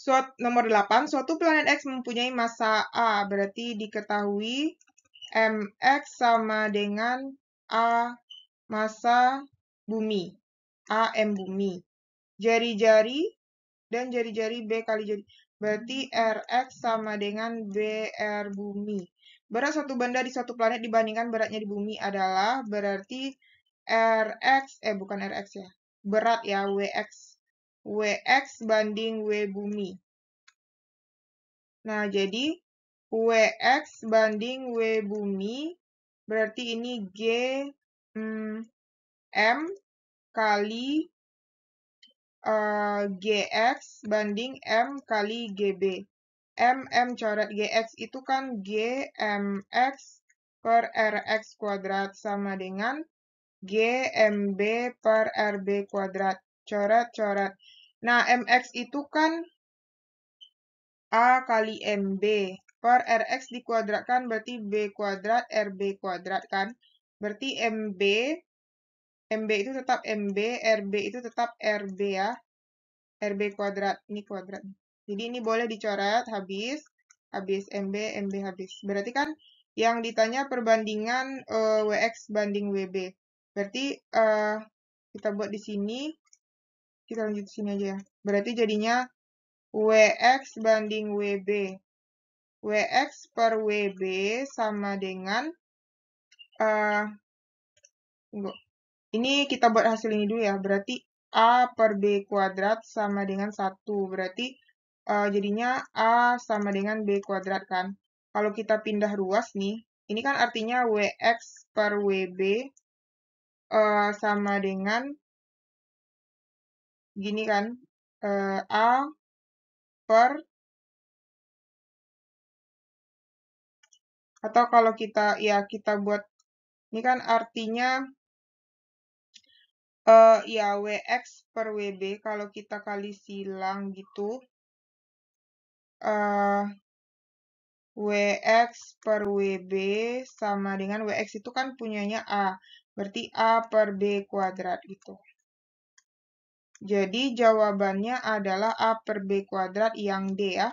Suat, nomor 8, suatu planet X mempunyai massa A, berarti diketahui MX sama dengan A massa bumi, AM bumi. Jari-jari dan jari-jari B kali jari. Berarti RX sama dengan BR bumi. Berat suatu benda di suatu planet dibandingkan beratnya di bumi adalah berarti RX, eh bukan RX ya, berat ya, WX WX banding W bumi. Nah, jadi WX banding W bumi berarti ini G mm, M kali uh, eh, GX banding M kali GB. M, M coret GX itu kan GMX per RX kuadrat sama dengan GMB per RB kuadrat coret-coret. Nah, MX itu kan A kali MB per RX dikuadratkan berarti B kuadrat RB kuadrat kan. Berarti MB, MB itu tetap MB, RB itu tetap RB ya. RB kuadrat, ini kuadrat. Jadi ini boleh dicoret habis, habis MB, MB habis. Berarti kan yang ditanya perbandingan uh, eh, WX banding WB. Berarti uh, kita buat di sini kita lanjut sini aja ya. Berarti jadinya WX banding WB. WX per WB sama dengan uh, ini kita buat hasil ini dulu ya. Berarti A per B kuadrat sama dengan 1. Berarti uh, jadinya A sama dengan B kuadrat kan. Kalau kita pindah ruas nih, ini kan artinya WX per WB uh, eh, sama dengan gini kan uh, A per atau kalau kita ya kita buat ini kan artinya uh, ya WX per WB kalau kita kali silang gitu uh, eh, WX per WB sama dengan WX itu kan punyanya A berarti A per B kuadrat gitu jadi jawabannya adalah A per B kuadrat yang D ya.